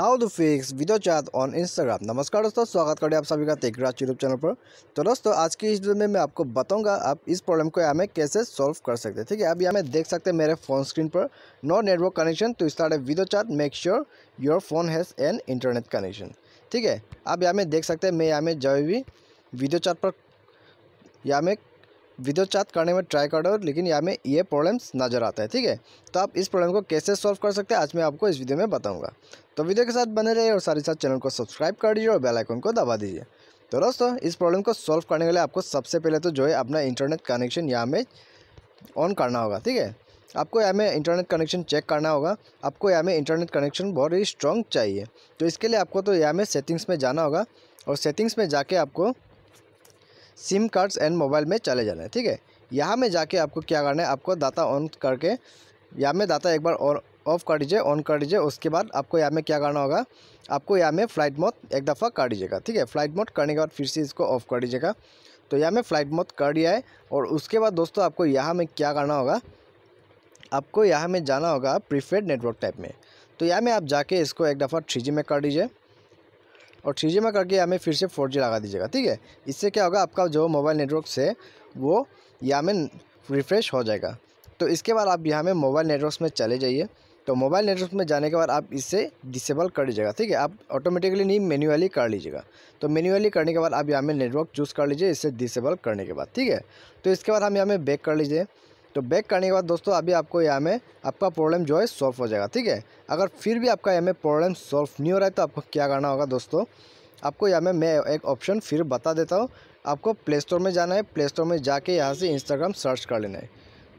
how to fix video chat on Instagram नमस्कार दोस्तों स्वागत करें आप सभी का तेगराज यूट्यूब चैनल पर तो दोस्तों आज की इस वीडियो में मैं आपको बताऊंगा आप इस प्रॉब्लम को यहाँ में कैसे सॉल्व कर सकते हैं ठीक है अब यहाँ में देख सकते हैं मेरे फोन स्क्रीन पर no network connection to start a video chat make sure your phone has an internet connection ठीक है आप यहाँ में देख सकते हैं मैं यहाँ में जब भी वीडियो चैट पर यहाँ में वीडियो चैट करने में ट्राई कर रहे हो लेकिन यहाँ में ये प्रॉब्लम्स नज़र आता है ठीक है तो आप इस प्रॉब्लम को कैसे सॉल्व कर सकते हैं आज मैं आपको इस वीडियो में बताऊँगा तो वीडियो के साथ बने रहिए और सारे साथ चैनल को सब्सक्राइब कर दीजिए और बेलाइकन को दबा दीजिए तो दोस्तों इस प्रॉब्लम को सॉल्व करने के लिए आपको सबसे पहले तो जो है अपना इंटरनेट कनेक्शन यहाँ में ऑन करना होगा ठीक है आपको यहाँ में इंटरनेट कनेक्शन चेक करना होगा आपको यहाँ में इंटरनेट कनेक्शन बहुत ही स्ट्रॉन्ग चाहिए तो इसके लिए आपको तो यहाँ में सेटिंग्स में जाना होगा और सेटिंग्स में जाके आपको सिम कार्ड्स एंड मोबाइल में चले जाना है ठीक है यहाँ में जाके आपको क्या करना है आपको डाटा ऑन करके यहाँ में डाटा एक बार और ऑफ़ कर दीजिए ऑन कर दीजिए उसके बाद आपको यहाँ में क्या करना होगा आपको यहाँ में फ़्लाइट मोड एक दफ़ा कर दीजिएगा ठीक है फ़्लाइट मोड करने के बाद फिर से इसको ऑफ़ कर दीजिएगा तो यहाँ में फ़्लाइट मोड कर दिया है और उसके बाद दोस्तों आपको यहाँ में क्या करना होगा आपको यहाँ में जाना होगा प्रीफेड नेटवर्क टाइप में तो यहाँ में आप जाके इसको एक दफ़ा थ्री में कर दीजिए और थ्री में करके यहाँ में फिर से फोर लगा दीजिएगा ठीक है इससे क्या होगा आपका जो मोबाइल नेटवर्क से वो यहाँ में रिफ़्रेश हो जाएगा तो इसके बाद आप यहाँ में मोबाइल नेटवर्क में चले जाइए तो मोबाइल नेटवर्क में जाने के बाद आप इसे डिसेबल कर लीजिएगा ठीक है आप ऑटोमेटिकली नहीं मैन्युअली कर लीजिएगा तो मैन्युअली करने के बाद आप यहाँ में नेटवर्क चूज़ कर लीजिए इसे डिसेबल करने के बाद ठीक है तो इसके बाद हम यहाँ में बैक कर लीजिए तो बैक करने के बाद दोस्तों अभी आपको यहाँ में आपका प्रॉब्लम जो है सॉल्व हो जाएगा ठीक है अगर फिर भी आपका यहाँ में प्रॉब्लम सॉल्व नहीं हो रहा है तो आपको क्या करना होगा दोस्तों आपको यहाँ में मैं एक ऑप्शन फिर बता देता हूँ आपको प्ले स्टोर में जाना है प्ले स्टोर में जाके यहाँ से इंस्टाग्राम सर्च कर लेना है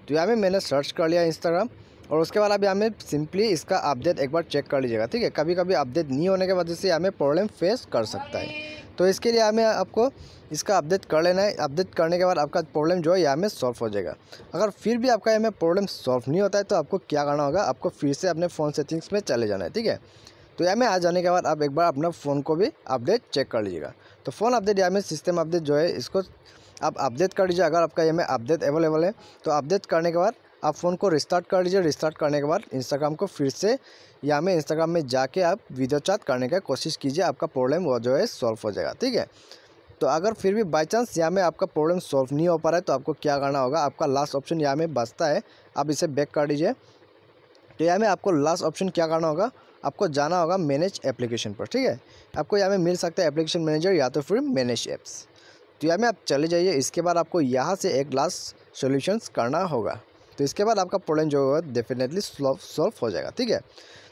तो यहाँ में मैंने सर्च कर लिया इंस्टाग्राम और उसके बाद अभी हमें सिंपली इसका अपडेट एक बार चेक कर लीजिएगा ठीक है कभी कभी अपडेट नहीं होने के वजह से हमें प्रॉब्लम फेस कर सकता है तो इसके लिए हमें आपको इसका अपडेट कर लेना है अपडेट करने के बाद आपका प्रॉब्लम जो है यहाँ में सॉल्व हो जाएगा अगर फिर भी आपका यहाँ में प्रॉब्लम सॉल्व नहीं होता है तो आपको क्या करना होगा आपको फिर से अपने फ़ोन सेटिंग्स में चले जाना है ठीक है तो यहाँ में आ जाने के बाद आप एक बार अपना फ़ोन को भी अपडेट चेक कर लीजिएगा तो फ़ोन अपडेट यहाँ में सिस्टम अपडेट जो है इसको आप अपडेट कर लीजिए अगर आपका यहाँ में अपडेट अवेलेबल है तो अपडेट करने के बाद आप फ़ोन को रिस्टार्ट कर लीजिए रिस्टार्ट करने के बाद इंस्टाग्राम को फिर से या में इंस्टाग्राम में जाके आप वीडियो चैट करने का कोशिश कीजिए आपका प्रॉब्लम वो जो है सॉल्व हो जाएगा ठीक है तो अगर फिर भी बाई चांस या में आपका प्रॉब्लम सॉल्व नहीं हो पा रहा है तो आपको क्या करना होगा आपका लास्ट ऑप्शन या में बचता है आप इसे बैक कर दीजिए तो यहाँ में आपको लास्ट ऑप्शन क्या करना होगा आपको जाना होगा मैनेज एप्लीकेशन पर ठीक है आपको यहाँ में मिल सकता है एप्लीकेशन मैनेजर या तो फिर मैनेज ऐप्स तो यहाँ में आप चले जाइए इसके बाद आपको यहाँ से एक लास्ट सोल्यूशन करना होगा तो इसके बाद आपका प्रॉब्लम जो है डेफिनेटली सॉल्व हो जाएगा ठीक है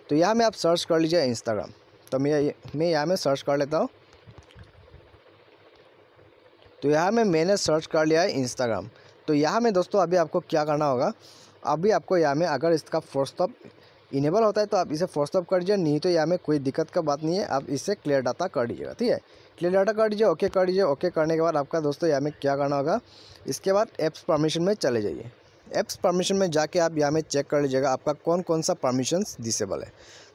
तो यहाँ में आप सर्च कर लीजिए इंस्टाग्राम तो मैं मैं यहाँ में सर्च कर लेता हूँ तो यहाँ में मैंने सर्च कर लिया है इंस्टाग्राम तो यहाँ में दोस्तों अभी आपको क्या करना होगा अभी आपको यहाँ में अगर इसका फोर्स्टॉप इनेबल होता है तो आप इसे फोर्स कर दीजिए नहीं तो यहाँ में कोई दिक्कत का बात नहीं है आप इसे क्लियर डाटा कर दीजिएगा ठीक है क्लियर डाटा कर दीजिए ओके कर दीजिए ओके करने के बाद आपका दोस्तों यहाँ में क्या करना होगा इसके बाद एप्स परमिशन में चले जाइए एप्स परमिशन में जाके आप यहाँ में चेक कर लीजिएगा आपका कौन कौन सा परमिशन डिसेबल है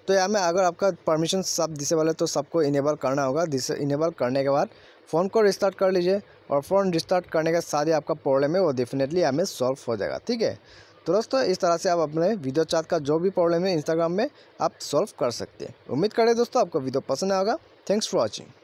तो यहाँ में अगर आपका परमिशन सब डिसेबल है तो सबको इनेबल करना होगा इनेबल करने के बाद फ़ोन को रिस्टार्ट कर लीजिए और फ़ोन रिस्टार्ट करने के साथ ही आपका प्रॉब्लम है वो डेफिनेटली यहाँ में सॉल्व हो जाएगा ठीक है तो दोस्तों इस तरह से आप अपने वीडियो चार्ट का जो भी प्रॉब्लम है इंस्टाग्राम में आप सॉल्व कर सकते हैं उम्मीद करें दोस्तों आपको वीडियो पसंद आएगा थैंक्स फॉर वॉचिंग